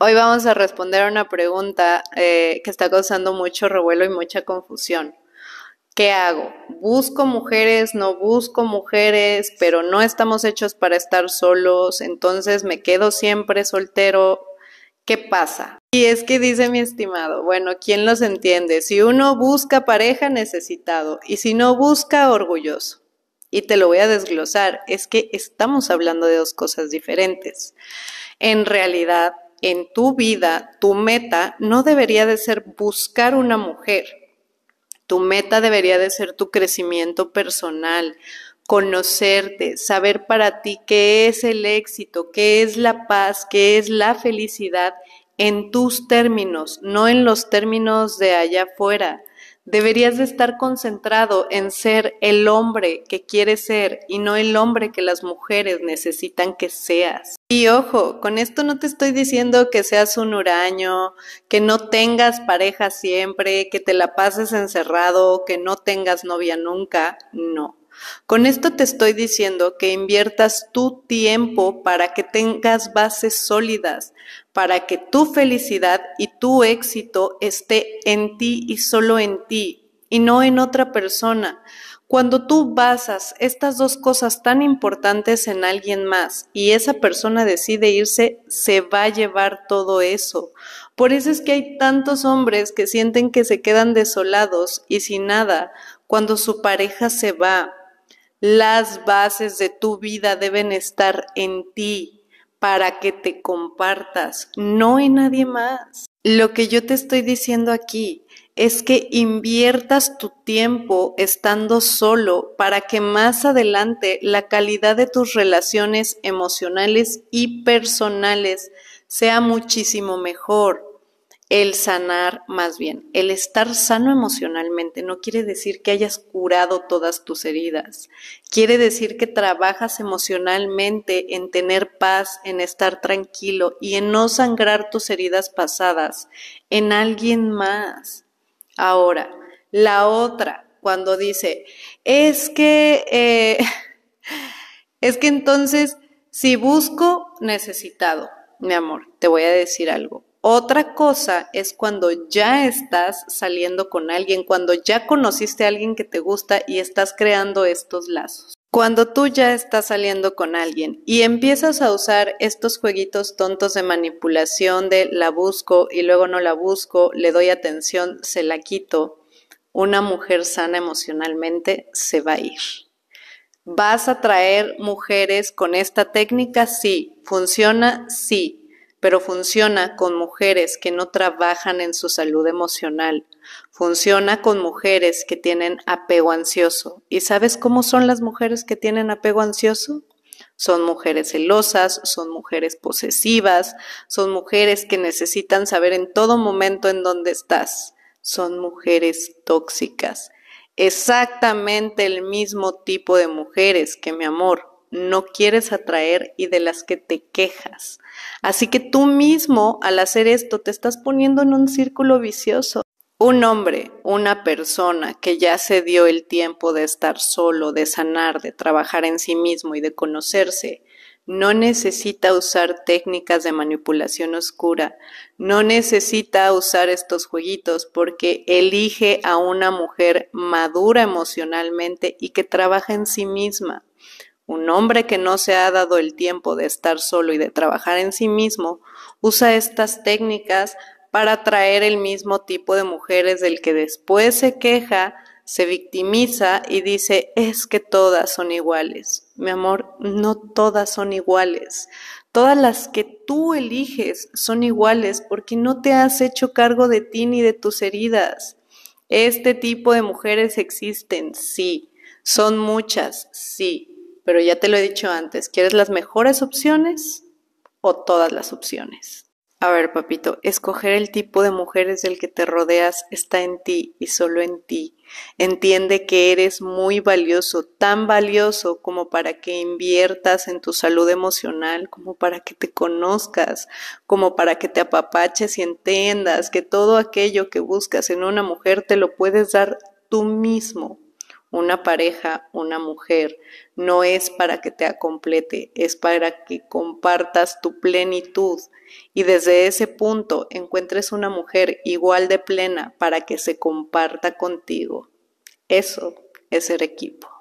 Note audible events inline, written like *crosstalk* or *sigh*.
Hoy vamos a responder a una pregunta eh, que está causando mucho revuelo y mucha confusión. ¿Qué hago? ¿Busco mujeres? ¿No busco mujeres? Pero no estamos hechos para estar solos, entonces me quedo siempre soltero. ¿Qué pasa? Y es que dice mi estimado, bueno, ¿quién los entiende? Si uno busca pareja, necesitado, y si no busca, orgulloso. Y te lo voy a desglosar, es que estamos hablando de dos cosas diferentes. En realidad, en tu vida, tu meta no debería de ser buscar una mujer. Tu meta debería de ser tu crecimiento personal, conocerte, saber para ti qué es el éxito, qué es la paz, qué es la felicidad en tus términos, no en los términos de allá afuera Deberías de estar concentrado en ser el hombre que quieres ser y no el hombre que las mujeres necesitan que seas. Y ojo, con esto no te estoy diciendo que seas un huraño, que no tengas pareja siempre, que te la pases encerrado, que no tengas novia nunca, no. Con esto te estoy diciendo que inviertas tu tiempo para que tengas bases sólidas, para que tu felicidad y tu éxito esté en ti y solo en ti y no en otra persona. Cuando tú basas estas dos cosas tan importantes en alguien más y esa persona decide irse, se va a llevar todo eso. Por eso es que hay tantos hombres que sienten que se quedan desolados y sin nada cuando su pareja se va, las bases de tu vida deben estar en ti para que te compartas, no en nadie más. Lo que yo te estoy diciendo aquí es que inviertas tu tiempo estando solo para que más adelante la calidad de tus relaciones emocionales y personales sea muchísimo mejor el sanar más bien, el estar sano emocionalmente no quiere decir que hayas curado todas tus heridas, quiere decir que trabajas emocionalmente en tener paz, en estar tranquilo y en no sangrar tus heridas pasadas en alguien más. Ahora, la otra, cuando dice, es que, eh, *laughs* es que entonces, si busco necesitado, mi amor, te voy a decir algo otra cosa es cuando ya estás saliendo con alguien, cuando ya conociste a alguien que te gusta y estás creando estos lazos. Cuando tú ya estás saliendo con alguien y empiezas a usar estos jueguitos tontos de manipulación de la busco y luego no la busco, le doy atención, se la quito, una mujer sana emocionalmente se va a ir. ¿Vas a traer mujeres con esta técnica? Sí. ¿Funciona? Sí pero funciona con mujeres que no trabajan en su salud emocional, funciona con mujeres que tienen apego ansioso. ¿Y sabes cómo son las mujeres que tienen apego ansioso? Son mujeres celosas, son mujeres posesivas, son mujeres que necesitan saber en todo momento en dónde estás. Son mujeres tóxicas. Exactamente el mismo tipo de mujeres que mi amor, no quieres atraer y de las que te quejas. Así que tú mismo, al hacer esto, te estás poniendo en un círculo vicioso. Un hombre, una persona que ya se dio el tiempo de estar solo, de sanar, de trabajar en sí mismo y de conocerse, no necesita usar técnicas de manipulación oscura, no necesita usar estos jueguitos porque elige a una mujer madura emocionalmente y que trabaja en sí misma. Un hombre que no se ha dado el tiempo de estar solo y de trabajar en sí mismo usa estas técnicas para atraer el mismo tipo de mujeres del que después se queja, se victimiza y dice es que todas son iguales. Mi amor, no todas son iguales. Todas las que tú eliges son iguales porque no te has hecho cargo de ti ni de tus heridas. Este tipo de mujeres existen, sí. Son muchas, sí pero ya te lo he dicho antes, ¿quieres las mejores opciones o todas las opciones? A ver, papito, escoger el tipo de mujeres del que te rodeas está en ti y solo en ti. Entiende que eres muy valioso, tan valioso como para que inviertas en tu salud emocional, como para que te conozcas, como para que te apapaches y entiendas que todo aquello que buscas en una mujer te lo puedes dar tú mismo una pareja, una mujer, no es para que te complete, es para que compartas tu plenitud y desde ese punto encuentres una mujer igual de plena para que se comparta contigo. Eso es ser equipo.